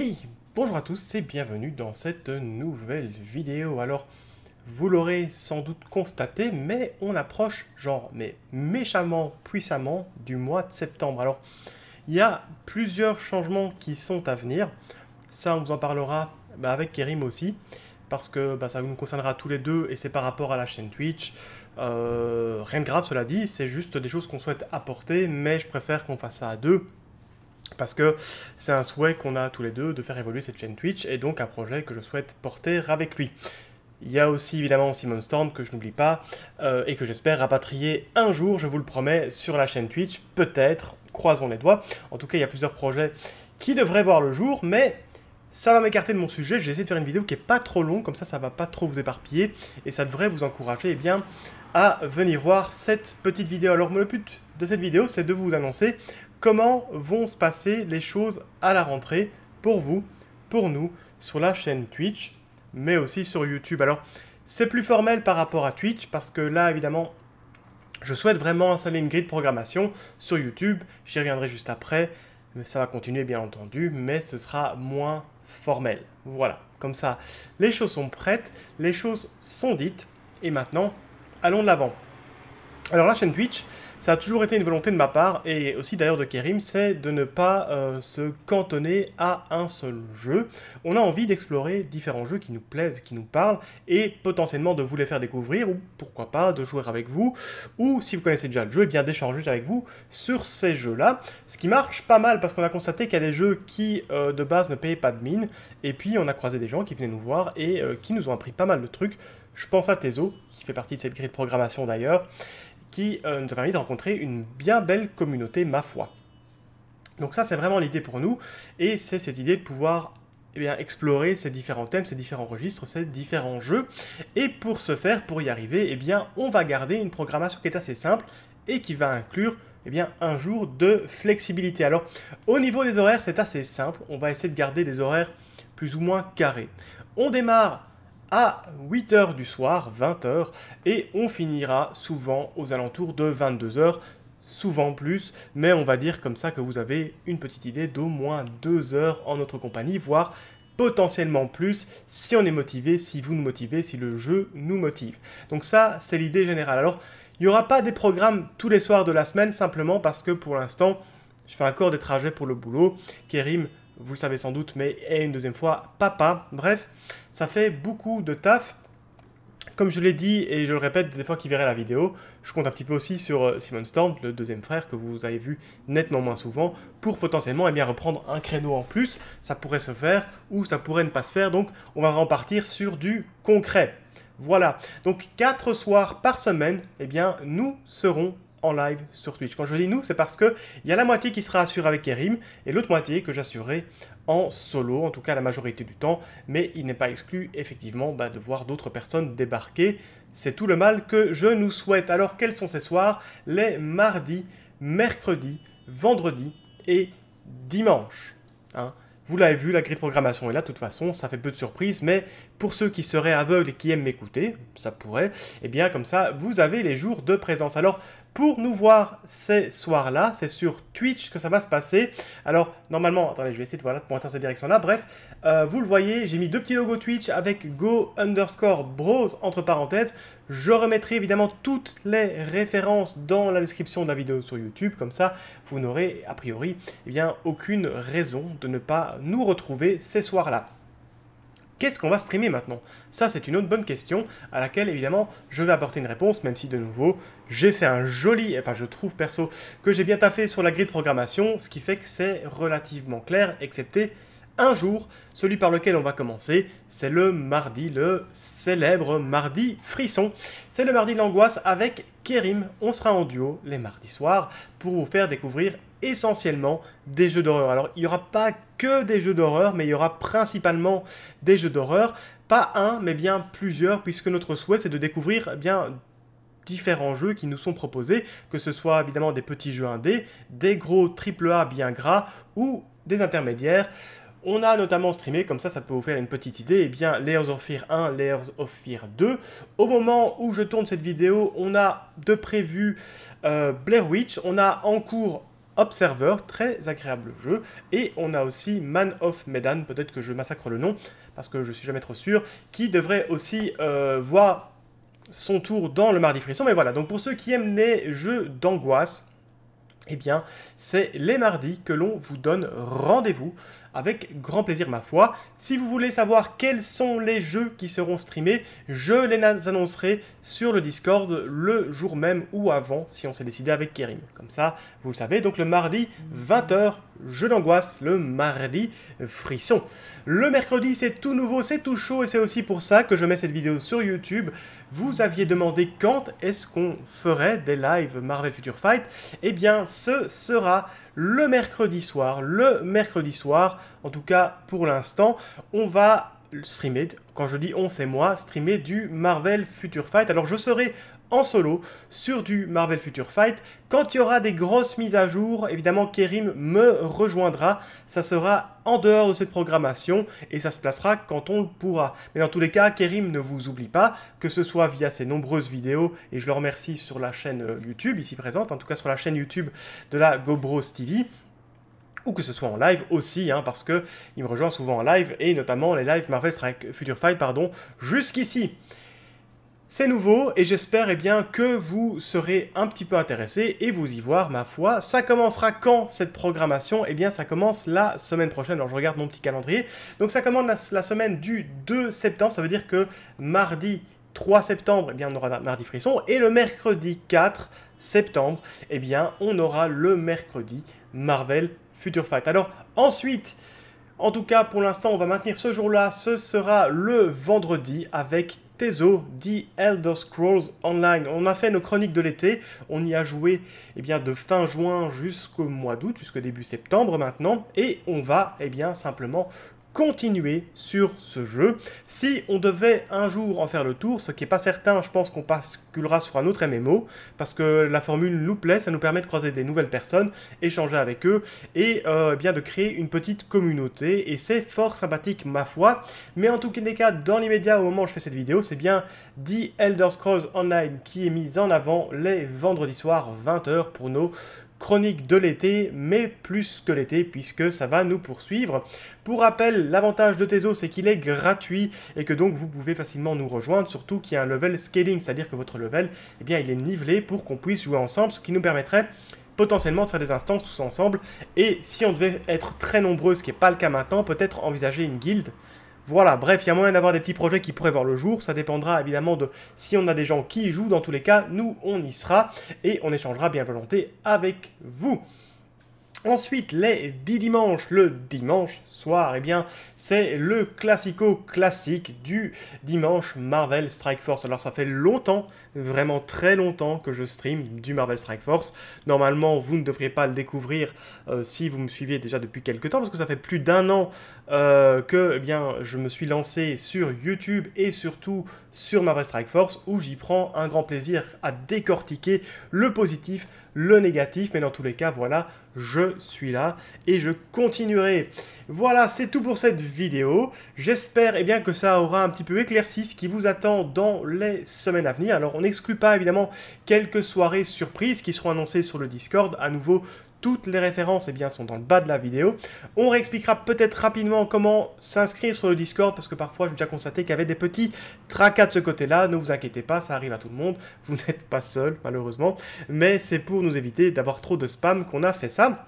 Hey Bonjour à tous et bienvenue dans cette nouvelle vidéo. Alors, vous l'aurez sans doute constaté, mais on approche, genre, mais méchamment, puissamment, du mois de septembre. Alors, il y a plusieurs changements qui sont à venir. Ça, on vous en parlera bah, avec Kérim aussi, parce que bah, ça nous concernera tous les deux et c'est par rapport à la chaîne Twitch. Euh, rien de grave, cela dit, c'est juste des choses qu'on souhaite apporter, mais je préfère qu'on fasse ça à deux parce que c'est un souhait qu'on a tous les deux de faire évoluer cette chaîne Twitch et donc un projet que je souhaite porter avec lui. Il y a aussi évidemment Simon Storm que je n'oublie pas euh, et que j'espère rapatrier un jour, je vous le promets, sur la chaîne Twitch. Peut-être, croisons les doigts. En tout cas, il y a plusieurs projets qui devraient voir le jour, mais ça va m'écarter de mon sujet. j'ai essayé de faire une vidéo qui n'est pas trop longue, comme ça, ça va pas trop vous éparpiller et ça devrait vous encourager eh bien, à venir voir cette petite vidéo. Alors, le but de cette vidéo, c'est de vous annoncer comment vont se passer les choses à la rentrée pour vous, pour nous, sur la chaîne Twitch, mais aussi sur YouTube. Alors, c'est plus formel par rapport à Twitch, parce que là, évidemment, je souhaite vraiment installer une grille de programmation sur YouTube. J'y reviendrai juste après. Mais ça va continuer, bien entendu, mais ce sera moins formel. Voilà, comme ça, les choses sont prêtes, les choses sont dites. Et maintenant, allons de l'avant. Alors la chaîne Twitch, ça a toujours été une volonté de ma part, et aussi d'ailleurs de Kerim, c'est de ne pas euh, se cantonner à un seul jeu. On a envie d'explorer différents jeux qui nous plaisent, qui nous parlent, et potentiellement de vous les faire découvrir, ou pourquoi pas de jouer avec vous, ou si vous connaissez déjà le jeu, et eh bien d'échanger avec vous sur ces jeux-là. Ce qui marche pas mal, parce qu'on a constaté qu'il y a des jeux qui, euh, de base, ne payaient pas de mine, et puis on a croisé des gens qui venaient nous voir et euh, qui nous ont appris pas mal de trucs. Je pense à Tezo, qui fait partie de cette grille de programmation d'ailleurs qui euh, nous a permis de rencontrer une bien belle communauté, ma foi. Donc ça, c'est vraiment l'idée pour nous, et c'est cette idée de pouvoir eh bien, explorer ces différents thèmes, ces différents registres, ces différents jeux. Et pour ce faire, pour y arriver, eh bien, on va garder une programmation qui est assez simple et qui va inclure eh bien, un jour de flexibilité. Alors, au niveau des horaires, c'est assez simple. On va essayer de garder des horaires plus ou moins carrés. On démarre à 8h du soir, 20h, et on finira souvent aux alentours de 22h, souvent plus, mais on va dire comme ça que vous avez une petite idée d'au moins 2 heures en notre compagnie, voire potentiellement plus si on est motivé, si vous nous motivez, si le jeu nous motive. Donc ça, c'est l'idée générale. Alors, il n'y aura pas des programmes tous les soirs de la semaine, simplement parce que pour l'instant, je fais encore des trajets pour le boulot. Kérim vous le savez sans doute, mais et une deuxième fois, papa. Bref, ça fait beaucoup de taf. Comme je l'ai dit et je le répète des fois qui verraient la vidéo, je compte un petit peu aussi sur euh, Simon Storm, le deuxième frère que vous avez vu nettement moins souvent, pour potentiellement eh bien, reprendre un créneau en plus. Ça pourrait se faire ou ça pourrait ne pas se faire, donc on va repartir sur du concret. Voilà, donc quatre soirs par semaine, eh bien, nous serons en live sur Twitch. Quand je dis nous, c'est parce il y a la moitié qui sera assurée avec Kerim et l'autre moitié que j'assurerai en solo, en tout cas la majorité du temps, mais il n'est pas exclu effectivement bah, de voir d'autres personnes débarquer. C'est tout le mal que je nous souhaite. Alors quels sont ces soirs Les mardis, mercredis, vendredis et dimanche. Hein. vous l'avez vu, la grille de programmation est là, de toute façon, ça fait peu de surprises, mais pour ceux qui seraient aveugles et qui aiment m'écouter, ça pourrait, et eh bien comme ça, vous avez les jours de présence. Alors, pour nous voir ces soirs-là, c'est sur Twitch que ça va se passer. Alors, normalement, attendez, je vais essayer de, pointer dans cette direction-là. Bref, euh, vous le voyez, j'ai mis deux petits logos Twitch avec go underscore bros entre parenthèses. Je remettrai évidemment toutes les références dans la description de la vidéo sur YouTube. Comme ça, vous n'aurez a priori eh bien, aucune raison de ne pas nous retrouver ces soirs-là. Qu'est-ce qu'on va streamer maintenant Ça, c'est une autre bonne question à laquelle, évidemment, je vais apporter une réponse, même si, de nouveau, j'ai fait un joli... Enfin, je trouve, perso, que j'ai bien taffé sur la grille de programmation, ce qui fait que c'est relativement clair, excepté un jour, celui par lequel on va commencer, c'est le mardi, le célèbre mardi frisson. C'est le mardi de l'angoisse avec Kérim. On sera en duo les mardis soirs pour vous faire découvrir essentiellement des jeux d'horreur. Alors il n'y aura pas que des jeux d'horreur, mais il y aura principalement des jeux d'horreur. Pas un, mais bien plusieurs, puisque notre souhait c'est de découvrir eh bien différents jeux qui nous sont proposés, que ce soit évidemment des petits jeux indés, des gros triple A bien gras ou des intermédiaires. On a notamment streamé, comme ça, ça peut vous faire une petite idée, eh bien, Layers of Fear 1, Layers of Fear 2. Au moment où je tourne cette vidéo, on a de prévu euh, Blair Witch, on a en cours Observer, très agréable jeu, et on a aussi Man of Medan, peut-être que je massacre le nom, parce que je suis jamais trop sûr, qui devrait aussi euh, voir son tour dans le Mardi Frisson, mais voilà, donc pour ceux qui aiment les jeux d'angoisse, eh bien, c'est les mardis que l'on vous donne rendez-vous. Avec grand plaisir, ma foi. Si vous voulez savoir quels sont les jeux qui seront streamés, je les annoncerai sur le Discord le jour même ou avant, si on s'est décidé avec Kerim. Comme ça, vous le savez, donc le mardi 20h Jeu d'angoisse le mardi, frisson. Le mercredi, c'est tout nouveau, c'est tout chaud et c'est aussi pour ça que je mets cette vidéo sur YouTube. Vous aviez demandé quand est-ce qu'on ferait des lives Marvel Future Fight. Eh bien, ce sera le mercredi soir. Le mercredi soir, en tout cas pour l'instant, on va streamer, quand je dis on c'est moi, streamer du Marvel Future Fight. Alors je serai en solo sur du Marvel Future Fight. Quand il y aura des grosses mises à jour, évidemment Kerim me rejoindra. Ça sera en dehors de cette programmation et ça se placera quand on le pourra. Mais dans tous les cas, Kerim ne vous oublie pas, que ce soit via ses nombreuses vidéos, et je le remercie sur la chaîne euh, YouTube, ici présente, en tout cas sur la chaîne YouTube de la GoBros TV, ou que ce soit en live aussi, hein, parce que il me rejoint souvent en live, et notamment les lives Marvel Strike Future Fight, pardon, jusqu'ici. C'est nouveau et j'espère eh bien que vous serez un petit peu intéressés et vous y voir ma foi. Ça commencera quand cette programmation Eh bien ça commence la semaine prochaine. Alors je regarde mon petit calendrier. Donc ça commence la, la semaine du 2 septembre. Ça veut dire que mardi 3 septembre, eh bien on aura mardi frisson et le mercredi 4 septembre, eh bien, on aura le mercredi Marvel Future Fight. Alors, ensuite, en tout cas, pour l'instant, on va maintenir ce jour-là. Ce sera le vendredi avec Tezo, The Elder Scrolls Online. On a fait nos chroniques de l'été. On y a joué eh bien, de fin juin jusqu'au mois d'août, jusqu'au début septembre maintenant. Et on va eh bien, simplement continuer sur ce jeu. Si on devait un jour en faire le tour, ce qui n'est pas certain, je pense qu'on basculera sur un autre MMO, parce que la formule nous plaît, ça nous permet de croiser des nouvelles personnes, échanger avec eux, et euh, eh bien de créer une petite communauté, et c'est fort sympathique ma foi, mais en tout cas, dans l'immédiat, au moment où je fais cette vidéo, c'est bien The Elder Scrolls Online qui est mise en avant les vendredis soirs 20h pour nos chronique de l'été, mais plus que l'été, puisque ça va nous poursuivre. Pour rappel, l'avantage de Tezo, c'est qu'il est gratuit, et que donc vous pouvez facilement nous rejoindre, surtout qu'il y a un level scaling, c'est-à-dire que votre level, eh bien, il est nivelé pour qu'on puisse jouer ensemble, ce qui nous permettrait potentiellement de faire des instances tous ensemble, et si on devait être très nombreux, ce qui n'est pas le cas maintenant, peut-être envisager une guilde, voilà, bref, il y a moyen d'avoir des petits projets qui pourraient voir le jour. Ça dépendra évidemment de si on a des gens qui y jouent. Dans tous les cas, nous, on y sera et on échangera bien volonté avec vous. Ensuite, les 10 dimanches, le dimanche soir, et eh bien, c'est le classico classique du dimanche Marvel Strike Force. Alors ça fait longtemps, vraiment très longtemps que je stream du Marvel Strike Force. Normalement, vous ne devriez pas le découvrir euh, si vous me suivez déjà depuis quelques temps, parce que ça fait plus d'un an euh, que eh bien, je me suis lancé sur YouTube et surtout sur Marvel Strike Force, où j'y prends un grand plaisir à décortiquer le positif, le négatif. Mais dans tous les cas, voilà, je suis là et je continuerai. Voilà, c'est tout pour cette vidéo. J'espère et eh bien que ça aura un petit peu éclairci ce qui vous attend dans les semaines à venir. Alors, on n'exclut pas évidemment quelques soirées surprises qui seront annoncées sur le Discord, à nouveau toutes les références eh bien, sont dans le bas de la vidéo. On réexpliquera peut-être rapidement comment s'inscrire sur le Discord, parce que parfois j'ai déjà constaté qu'il y avait des petits tracas de ce côté-là. Ne vous inquiétez pas, ça arrive à tout le monde. Vous n'êtes pas seul, malheureusement. Mais c'est pour nous éviter d'avoir trop de spam qu'on a fait ça.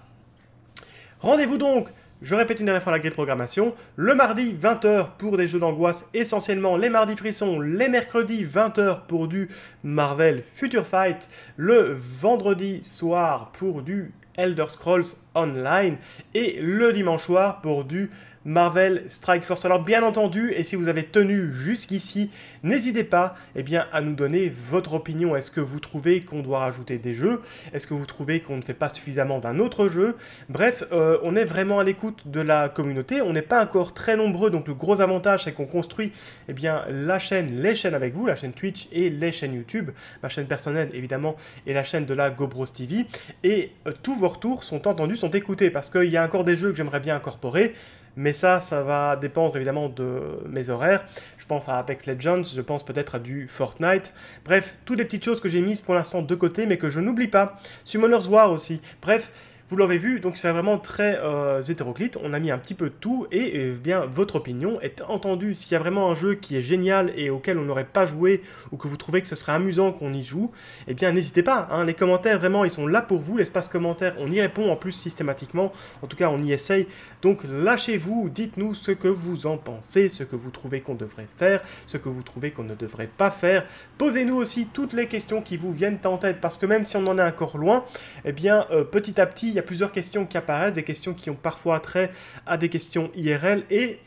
Rendez-vous donc je répète une dernière fois la grille de programmation. Le mardi 20h pour des jeux d'angoisse essentiellement, les mardis frissons, les mercredis 20h pour du Marvel Future Fight, le vendredi soir pour du Elder Scrolls Online et le dimanche soir pour du Marvel Strike Force. Alors bien entendu, et si vous avez tenu jusqu'ici, n'hésitez pas eh bien, à nous donner votre opinion. Est-ce que vous trouvez qu'on doit rajouter des jeux Est-ce que vous trouvez qu'on ne fait pas suffisamment d'un autre jeu Bref, euh, on est vraiment à l'écoute de la communauté. On n'est pas encore très nombreux, donc le gros avantage, c'est qu'on construit eh bien, la chaîne, les chaînes avec vous, la chaîne Twitch et les chaînes YouTube, ma chaîne personnelle évidemment, et la chaîne de la GoBros TV. Et euh, tous vos retours sont entendus, sont écoutés, parce qu'il y a encore des jeux que j'aimerais bien incorporer mais ça, ça va dépendre évidemment de mes horaires. Je pense à Apex Legends, je pense peut-être à du Fortnite. Bref, toutes les petites choses que j'ai mises pour l'instant de côté, mais que je n'oublie pas. Summoner's War aussi. Bref, vous l'avez vu, donc c'est vraiment très euh, hétéroclite, on a mis un petit peu tout, et eh bien votre opinion est entendue. S'il y a vraiment un jeu qui est génial et auquel on n'aurait pas joué, ou que vous trouvez que ce serait amusant qu'on y joue, et eh bien n'hésitez pas, hein. les commentaires vraiment ils sont là pour vous, l'espace commentaire, on y répond en plus systématiquement, en tout cas on y essaye, donc lâchez-vous, dites-nous ce que vous en pensez, ce que vous trouvez qu'on devrait faire, ce que vous trouvez qu'on ne devrait pas faire, posez-nous aussi toutes les questions qui vous viennent en tête, parce que même si on en est encore loin, et eh bien euh, petit à petit, il y a plusieurs questions qui apparaissent, des questions qui ont parfois trait à des questions IRL et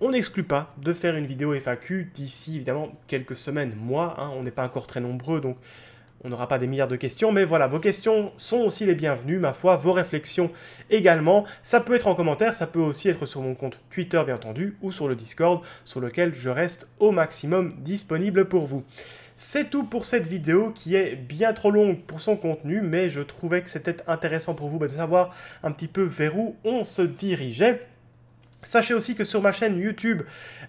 on n'exclut pas de faire une vidéo FAQ d'ici évidemment quelques semaines, mois, hein. on n'est pas encore très nombreux donc on n'aura pas des milliards de questions, mais voilà, vos questions sont aussi les bienvenues, ma foi, vos réflexions également. Ça peut être en commentaire, ça peut aussi être sur mon compte Twitter, bien entendu, ou sur le Discord, sur lequel je reste au maximum disponible pour vous. C'est tout pour cette vidéo qui est bien trop longue pour son contenu, mais je trouvais que c'était intéressant pour vous bah, de savoir un petit peu vers où on se dirigeait. Sachez aussi que sur ma chaîne YouTube,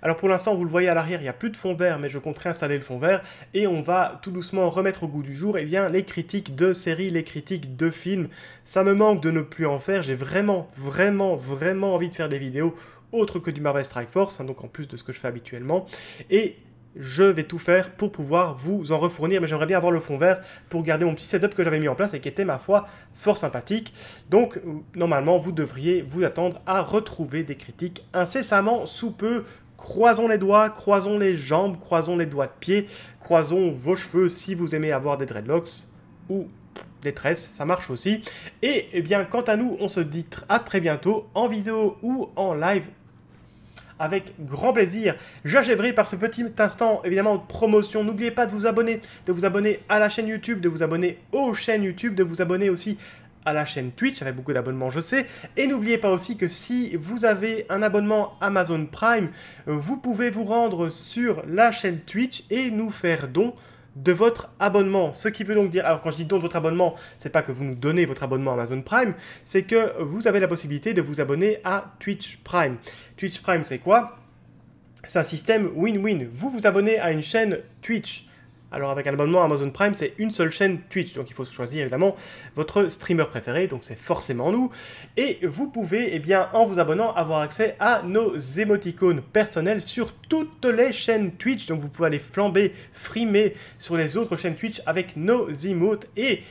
alors pour l'instant vous le voyez à l'arrière, il n'y a plus de fond vert, mais je compte réinstaller le fond vert, et on va tout doucement remettre au goût du jour eh bien, les critiques de séries, les critiques de films. Ça me manque de ne plus en faire, j'ai vraiment, vraiment, vraiment envie de faire des vidéos autres que du Marvel Strike Force, hein, donc en plus de ce que je fais habituellement. Et je vais tout faire pour pouvoir vous en refournir, mais j'aimerais bien avoir le fond vert pour garder mon petit setup que j'avais mis en place et qui était, ma foi, fort sympathique. Donc, euh, normalement, vous devriez vous attendre à retrouver des critiques incessamment sous peu croisons les doigts, croisons les jambes, croisons les doigts de pied, croisons vos cheveux si vous aimez avoir des dreadlocks ou des tresses, ça marche aussi. Et eh bien, quant à nous, on se dit à très bientôt en vidéo ou en live avec grand plaisir. J'achèverai par ce petit instant, évidemment, de promotion. N'oubliez pas de vous abonner, de vous abonner à la chaîne YouTube, de vous abonner aux chaînes YouTube, de vous abonner aussi à la chaîne Twitch, avec beaucoup d'abonnements, je sais. Et n'oubliez pas aussi que si vous avez un abonnement Amazon Prime, vous pouvez vous rendre sur la chaîne Twitch et nous faire don de votre abonnement. Ce qui peut donc dire, alors quand je dis don de votre abonnement, c'est pas que vous nous donnez votre abonnement à Amazon Prime, c'est que vous avez la possibilité de vous abonner à Twitch Prime. Twitch Prime, c'est quoi C'est un système win-win. Vous vous abonnez à une chaîne Twitch alors avec un abonnement Amazon Prime, c'est une seule chaîne Twitch, donc il faut choisir évidemment votre streamer préféré, donc c'est forcément nous. Et vous pouvez, eh bien, en vous abonnant, avoir accès à nos émoticônes personnels sur toutes les chaînes Twitch. Donc vous pouvez aller flamber, frimer sur les autres chaînes Twitch avec nos emotes et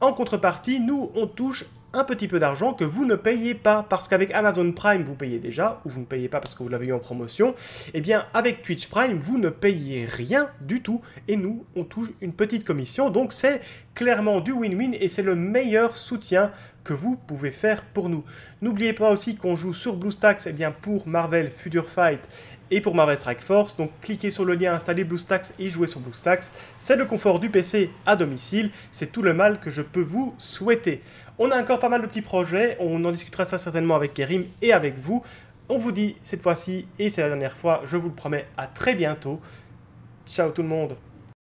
en contrepartie, nous, on touche un petit peu d'argent que vous ne payez pas parce qu'avec Amazon Prime vous payez déjà ou vous ne payez pas parce que vous l'avez eu en promotion et eh bien avec Twitch Prime vous ne payez rien du tout et nous on touche une petite commission donc c'est clairement du win-win et c'est le meilleur soutien que vous pouvez faire pour nous. N'oubliez pas aussi qu'on joue sur BlueStacks et eh bien pour Marvel Future Fight et pour Marvel Strike Force. Donc cliquez sur le lien installer BlueStacks et jouez sur BlueStacks. C'est le confort du PC à domicile, c'est tout le mal que je peux vous souhaiter. On a encore pas mal de petits projets, on en discutera ça certainement avec Kerim et avec vous. On vous dit cette fois-ci, et c'est la dernière fois, je vous le promets, à très bientôt. Ciao tout le monde